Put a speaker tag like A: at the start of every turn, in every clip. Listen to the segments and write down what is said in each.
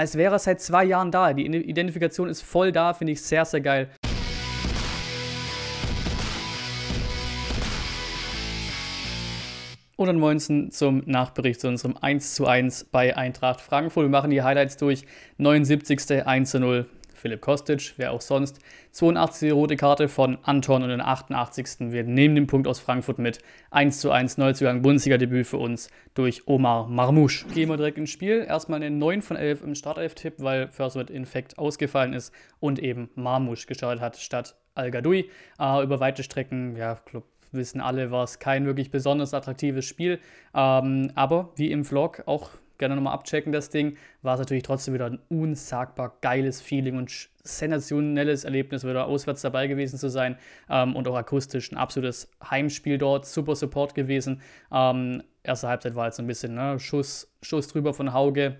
A: als wäre er seit zwei Jahren da. Die Identifikation ist voll da, finde ich sehr, sehr geil. Und dann ansonsten zum Nachbericht zu unserem 1:1 bei Eintracht Frankfurt. Wir machen die Highlights durch. 79. 0. Philipp Kostic, wer auch sonst. 82. rote Karte von Anton und den 88. Wir nehmen den Punkt aus Frankfurt mit. 1 zu 1 Neuzugang Bundesliga-Debüt für uns durch Omar Marmouche. Gehen wir direkt ins Spiel. Erstmal eine 9 von 11 im Startelf-Tipp, weil First mit Infekt ausgefallen ist und eben Marmouche gestartet hat statt Al-Gadoui. Uh, über weite Strecken, ja, Club wissen alle, war es kein wirklich besonders attraktives Spiel. Ähm, aber wie im Vlog auch gerne nochmal abchecken, das Ding, war es natürlich trotzdem wieder ein unsagbar geiles Feeling und sensationelles Erlebnis, wieder auswärts dabei gewesen zu sein ähm, und auch akustisch ein absolutes Heimspiel dort, super Support gewesen. Ähm, erste Halbzeit war jetzt so ein bisschen ne, Schuss, Schuss drüber von Hauge,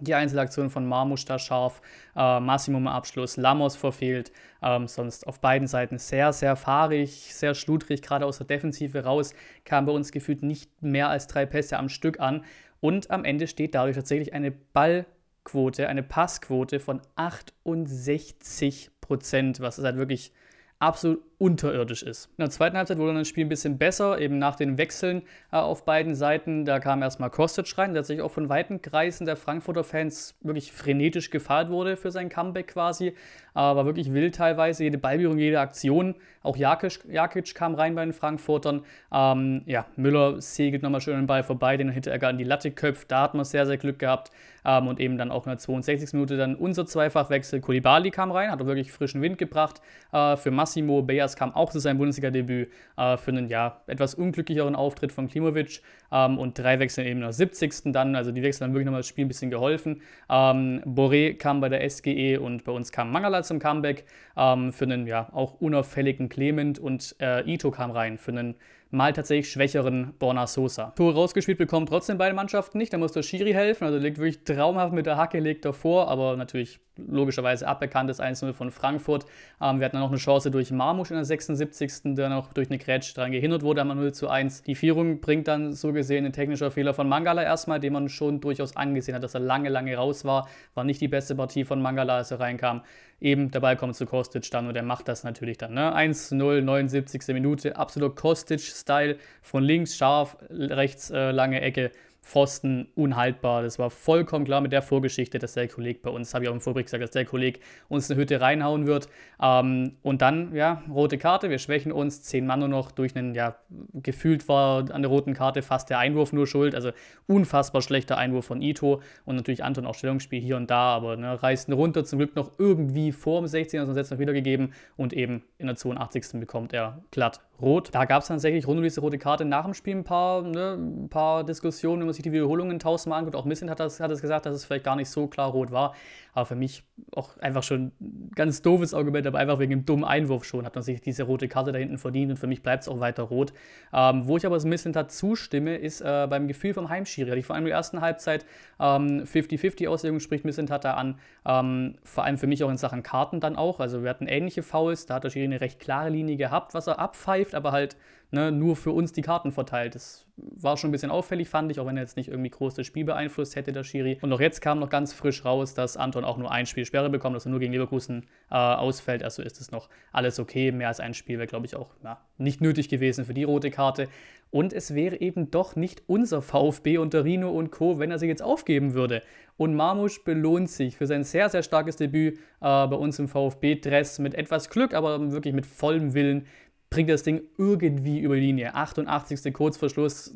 A: die Einzelaktion von Marmusch da scharf, äh, Massimo Abschluss, Lamos verfehlt, ähm, sonst auf beiden Seiten sehr, sehr fahrig, sehr schludrig, gerade aus der Defensive raus, kam bei uns gefühlt nicht mehr als drei Pässe am Stück an und am Ende steht dadurch tatsächlich eine Ballquote, eine Passquote von 68 Prozent, was halt wirklich absolut unterirdisch ist. In der zweiten Halbzeit wurde dann das Spiel ein bisschen besser, eben nach den Wechseln äh, auf beiden Seiten. Da kam erstmal Kostic rein, der sich auch von weiten Kreisen der Frankfurter Fans wirklich frenetisch gefahrt wurde für sein Comeback quasi. Äh, war wirklich wild teilweise, jede Ballbührung, jede Aktion. Auch Jakic, Jakic kam rein bei den Frankfurtern. Ähm, ja, Müller segelt nochmal schön den Ball vorbei, den Hinteregger in die Latte köpft. Da hat man sehr, sehr Glück gehabt. Ähm, und eben dann auch in der 62. Minute dann unser Zweifachwechsel. Kulibali kam rein, hat auch wirklich frischen Wind gebracht äh, für Massimo Beas Diaz kam auch zu seinem Bundesliga-Debüt äh, für einen ja, etwas unglücklicheren Auftritt von Klimovic ähm, und drei Wechsel eben nach 70. dann. Also die Wechsel haben wirklich nochmal das Spiel ein bisschen geholfen. Ähm, Boré kam bei der SGE und bei uns kam Mangala zum Comeback ähm, für einen ja auch unauffälligen Clement und äh, Ito kam rein für einen mal tatsächlich schwächeren Borna Sosa. Tore rausgespielt bekommen trotzdem beide Mannschaften nicht, da muss der Schiri helfen, also liegt wirklich traumhaft mit der Hacke, legt davor, aber natürlich logischerweise aberkanntes 1-0 von Frankfurt. Ähm, wir hatten dann noch eine Chance durch Marmusch in der 76., der noch durch eine Grätsch dran gehindert wurde, einmal 0 zu 1. Die Führung bringt dann so gesehen ein technischer Fehler von Mangala erstmal, den man schon durchaus angesehen hat, dass er lange, lange raus war. War nicht die beste Partie von Mangala, als er reinkam. Eben, der Ball kommt zu Kostic dann und er macht das natürlich dann. Ne? 1-0, 79. Minute, absolut Kostic-Style. Von links scharf, rechts äh, lange Ecke. Pfosten unhaltbar. Das war vollkommen klar mit der Vorgeschichte, dass der Kollege bei uns, habe ich auch im Vorbericht gesagt, dass der Kollege uns eine Hütte reinhauen wird. Ähm, und dann, ja, rote Karte, wir schwächen uns, zehn Mann nur noch durch einen, ja, gefühlt war an der roten Karte fast der Einwurf nur schuld. Also unfassbar schlechter Einwurf von Ito und natürlich Anton auch Stellungsspiel hier und da, aber ne, reißen runter, zum Glück noch irgendwie vor dem 16 Also sonst hätte noch wiedergegeben und eben in der 82. bekommt er glatt Rot. Da gab es tatsächlich rund um diese rote Karte nach dem Spiel ein paar, ne, ein paar Diskussionen, wenn man sich die Wiederholungen tausendmal anguckt. Auch Missing hat das, hat das gesagt, dass es vielleicht gar nicht so klar rot war. Aber für mich auch einfach schon ein ganz doofes Argument, aber einfach wegen dem dummen Einwurf schon hat man sich diese rote Karte da hinten verdient und für mich bleibt es auch weiter rot. Ähm, wo ich aber so ein bisschen dazu stimme, ist äh, beim Gefühl vom Heimschiri. Hatte ich vor allem in der ersten Halbzeit 50-50-Auslegung, ähm, spricht spricht Missentat da an. Ähm, vor allem für mich auch in Sachen Karten dann auch. Also wir hatten ähnliche Fouls, da hat der Schiri eine recht klare Linie gehabt, was er abpfeift, aber halt ne, nur für uns die Karten verteilt. Das war schon ein bisschen auffällig, fand ich, auch wenn er jetzt nicht irgendwie groß das Spiel beeinflusst hätte, der Schiri. Und auch jetzt kam noch ganz frisch raus, dass Anton auch nur ein Spiel Sperre bekommt, dass er nur gegen Leverkusen äh, ausfällt. Also ist es noch alles okay. Mehr als ein Spiel wäre, glaube ich, auch na, nicht nötig gewesen für die rote Karte. Und es wäre eben doch nicht unser VfB unter Rino und Co., wenn er sie jetzt aufgeben würde. Und Marmusch belohnt sich für sein sehr, sehr starkes Debüt äh, bei uns im VfB-Dress mit etwas Glück, aber wirklich mit vollem Willen bringt das Ding irgendwie über die Linie. 88. Kurzverschluss,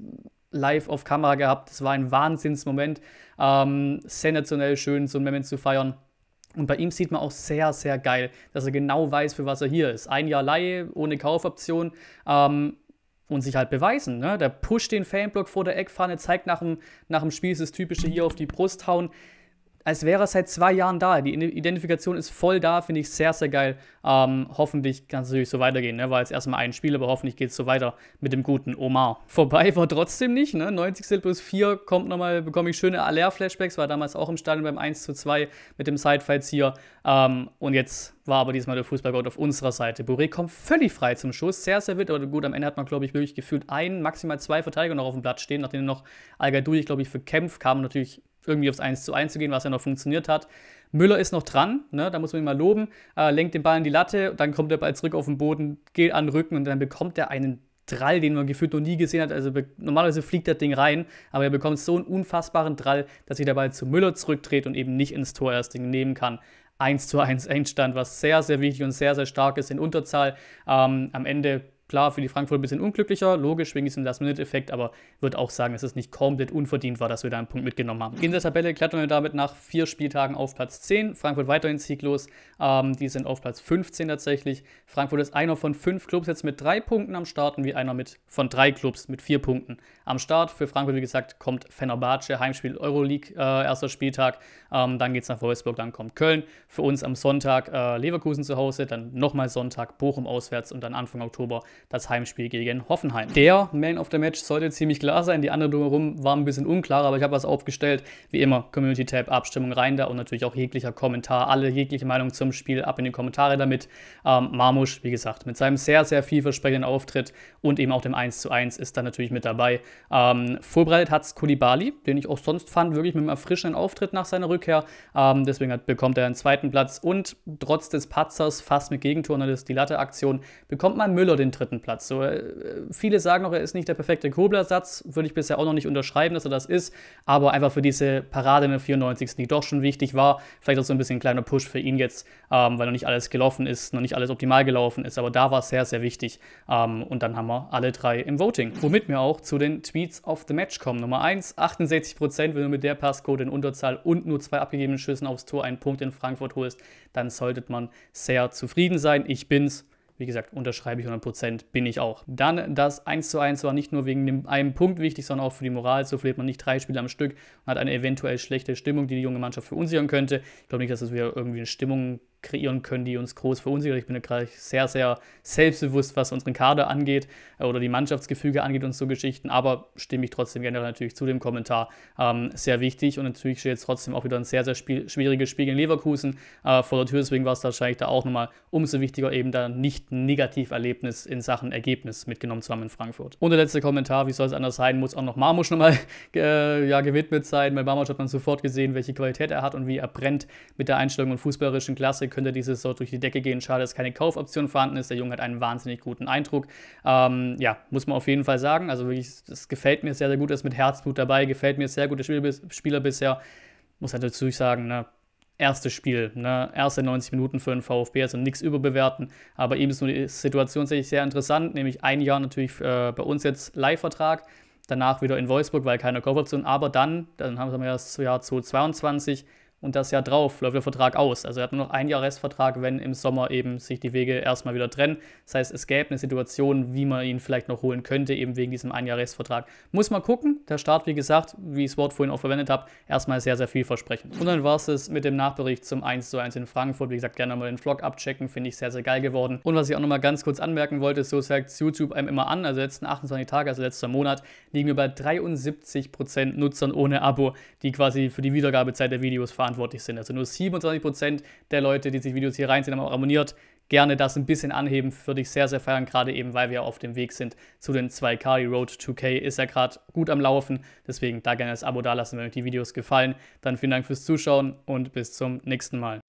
A: live auf Kamera gehabt. Das war ein Wahnsinnsmoment. Ähm, sensationell schön, so einen Moment zu feiern. Und bei ihm sieht man auch sehr, sehr geil, dass er genau weiß, für was er hier ist. Ein Jahr Laie, ohne Kaufoption ähm, und sich halt beweisen. Ne? Der pusht den Fanblock vor der Eckfahne, zeigt nach dem, nach dem Spiel das typische hier auf die Brust hauen als wäre er seit zwei Jahren da. Die Identifikation ist voll da, finde ich sehr, sehr geil. Ähm, hoffentlich kann es natürlich so weitergehen, ne? war jetzt erstmal ein Spiel, aber hoffentlich geht es so weiter mit dem guten Omar. Vorbei war trotzdem nicht, ne? 90 plus 4 kommt nochmal, bekomme ich schöne Aller-Flashbacks, war damals auch im Stadion beim 1 zu 2 mit dem Sidefights hier. Ähm, und jetzt war aber diesmal der Fußballgott auf unserer Seite. Boré kommt völlig frei zum Schuss, sehr, sehr wild, aber gut, am Ende hat man, glaube ich, wirklich gefühlt ein, maximal zwei Verteidiger noch auf dem Platz stehen, nachdem noch Al-Gadoui, glaube ich, für Kempf kam, natürlich irgendwie aufs 1 zu 1 zu gehen, was ja noch funktioniert hat. Müller ist noch dran, ne? da muss man ihn mal loben, äh, lenkt den Ball in die Latte, dann kommt der Ball zurück auf den Boden, geht an den Rücken und dann bekommt er einen Drall, den man gefühlt noch nie gesehen hat. Also normalerweise fliegt das Ding rein, aber er bekommt so einen unfassbaren Drall, dass sich der Ball zu Müller zurückdreht und eben nicht ins Tor erst nehmen kann. 1 zu 1 Endstand, was sehr, sehr wichtig und sehr, sehr stark ist in Unterzahl. Ähm, am Ende Klar, für die Frankfurt ein bisschen unglücklicher, logisch wegen diesem Last-Minute-Effekt, aber würde auch sagen, dass es nicht komplett unverdient war, dass wir da einen Punkt mitgenommen haben. In der Tabelle klettern wir damit nach vier Spieltagen auf Platz 10. Frankfurt weiterhin sieglos. Ähm, die sind auf Platz 15 tatsächlich. Frankfurt ist einer von fünf Clubs jetzt mit drei Punkten am Start und wie einer mit, von drei Clubs mit vier Punkten am Start. Für Frankfurt, wie gesagt, kommt Fenerbahce, Heimspiel Euroleague, äh, erster Spieltag. Ähm, dann geht es nach Wolfsburg, dann kommt Köln. Für uns am Sonntag äh, Leverkusen zu Hause, dann nochmal Sonntag Bochum auswärts und dann Anfang Oktober das Heimspiel gegen Hoffenheim. Der Man of the Match sollte ziemlich klar sein, die anderen drumherum waren ein bisschen unklar, aber ich habe was aufgestellt. Wie immer, Community-Tab, Abstimmung rein da und natürlich auch jeglicher Kommentar, alle jegliche Meinung zum Spiel ab in die Kommentare damit. Ähm, Marmusch, wie gesagt, mit seinem sehr, sehr vielversprechenden Auftritt und eben auch dem 1:1 ist da natürlich mit dabei. Ähm, vorbereitet hat es Kulibali, den ich auch sonst fand, wirklich mit einem erfrischenden Auftritt nach seiner Rückkehr. Ähm, deswegen hat, bekommt er einen zweiten Platz und trotz des Patzers, fast mit Gegentor und ne, die Latte-Aktion, bekommt man Müller den dritten dritten Platz. So, äh, viele sagen noch, er ist nicht der perfekte Kobler-Satz. Würde ich bisher auch noch nicht unterschreiben, dass er das ist. Aber einfach für diese Parade in der 94. die doch schon wichtig war. Vielleicht auch so ein bisschen ein kleiner Push für ihn jetzt, ähm, weil noch nicht alles gelaufen ist, noch nicht alles optimal gelaufen ist. Aber da war es sehr, sehr wichtig. Ähm, und dann haben wir alle drei im Voting. Womit wir auch zu den Tweets of the Match kommen. Nummer 1, 68 Prozent, wenn du mit der Passcode in Unterzahl und nur zwei abgegebenen Schüssen aufs Tor einen Punkt in Frankfurt holst, dann sollte man sehr zufrieden sein. Ich bin's. Wie gesagt, unterschreibe ich 100%, bin ich auch. Dann das 1 zu 1 war nicht nur wegen dem einen Punkt wichtig, sondern auch für die Moral. So verliert man nicht drei Spiele am Stück und hat eine eventuell schlechte Stimmung, die die junge Mannschaft verunsichern könnte. Ich glaube nicht, dass es das wieder irgendwie eine Stimmung kreieren können, die uns groß verunsichern. Ich bin gerade sehr, sehr selbstbewusst, was unseren Kader angeht äh, oder die Mannschaftsgefüge angeht und so Geschichten. Aber stimme ich trotzdem generell natürlich zu dem Kommentar. Ähm, sehr wichtig und natürlich steht jetzt trotzdem auch wieder ein sehr, sehr spiel schwieriges Spiel in Leverkusen äh, vor der Tür. Deswegen war es wahrscheinlich da auch nochmal umso wichtiger, eben da nicht ein Erlebnis in Sachen Ergebnis mitgenommen zu haben in Frankfurt. Und der letzte Kommentar, wie soll es anders sein, muss auch noch Marmusch nochmal äh, ja, gewidmet sein. Bei Marmusch hat man sofort gesehen, welche Qualität er hat und wie er brennt mit der Einstellung und fußballerischen Klasse könnte diese Saison durch die Decke gehen. Schade, dass keine Kaufoption vorhanden ist. Der Junge hat einen wahnsinnig guten Eindruck. Ähm, ja, muss man auf jeden Fall sagen. Also wirklich, es gefällt mir sehr, sehr gut. Er Ist mit Herzblut dabei. Gefällt mir sehr gut. Der Spieler, bisher, muss halt dazu sagen, ne, erstes Spiel, ne? erste 90 Minuten für den VfB, also nichts überbewerten. Aber ist nur die Situation sehe sehr interessant, nämlich ein Jahr natürlich äh, bei uns jetzt Live-Vertrag, danach wieder in Wolfsburg, weil keine Kaufoption, aber dann, dann haben wir das Jahr 2022, und das Jahr drauf läuft der Vertrag aus. Also er hat nur noch ein Jahr Restvertrag, wenn im Sommer eben sich die Wege erstmal wieder trennen. Das heißt, es gäbe eine Situation, wie man ihn vielleicht noch holen könnte, eben wegen diesem ein Jahr Restvertrag. Muss man gucken. Der Start, wie gesagt, wie ich das Wort vorhin auch verwendet habe, erstmal sehr, sehr vielversprechend. Und dann war es es mit dem Nachbericht zum 1:1 in Frankfurt. Wie gesagt, gerne mal den Vlog abchecken, finde ich sehr, sehr geil geworden. Und was ich auch nochmal ganz kurz anmerken wollte, so sagt YouTube einem immer an, also letzten 28 Tage, also letzter Monat, liegen wir bei 73% Nutzern ohne Abo, die quasi für die Wiedergabezeit der Videos verantwortlich verantwortlich sind. Also nur 27% der Leute, die sich Videos hier reinziehen, haben auch abonniert. Gerne das ein bisschen anheben, würde ich sehr, sehr feiern, gerade eben, weil wir auf dem Weg sind zu den 2K. Die Road 2K ist ja gerade gut am Laufen, deswegen da gerne das Abo dalassen, wenn euch die Videos gefallen. Dann vielen Dank fürs Zuschauen und bis zum nächsten Mal.